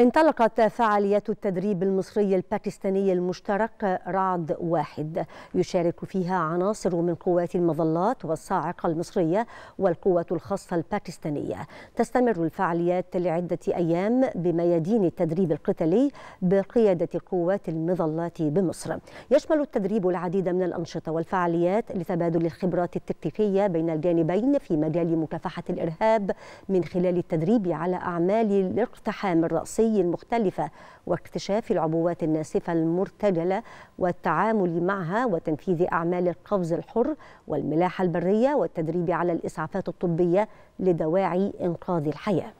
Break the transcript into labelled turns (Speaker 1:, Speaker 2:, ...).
Speaker 1: انطلقت فعاليات التدريب المصري الباكستاني المشترك رعد واحد يشارك فيها عناصر من قوات المظلات والصاعقة المصرية والقوة الخاصة الباكستانية تستمر الفعاليات لعدة أيام بميادين التدريب القتالي بقيادة قوات المظلات بمصر يشمل التدريب العديد من الأنشطة والفعاليات لتبادل الخبرات التكتيكية بين الجانبين في مجال مكافحة الإرهاب من خلال التدريب على أعمال الاقتحام الرأسي الجنسي المختلفة واكتشاف العبوات الناسفة المرتجلة والتعامل معها وتنفيذ أعمال القفز الحر والملاحة البرية والتدريب على الإسعافات الطبية لدواعي إنقاذ الحياة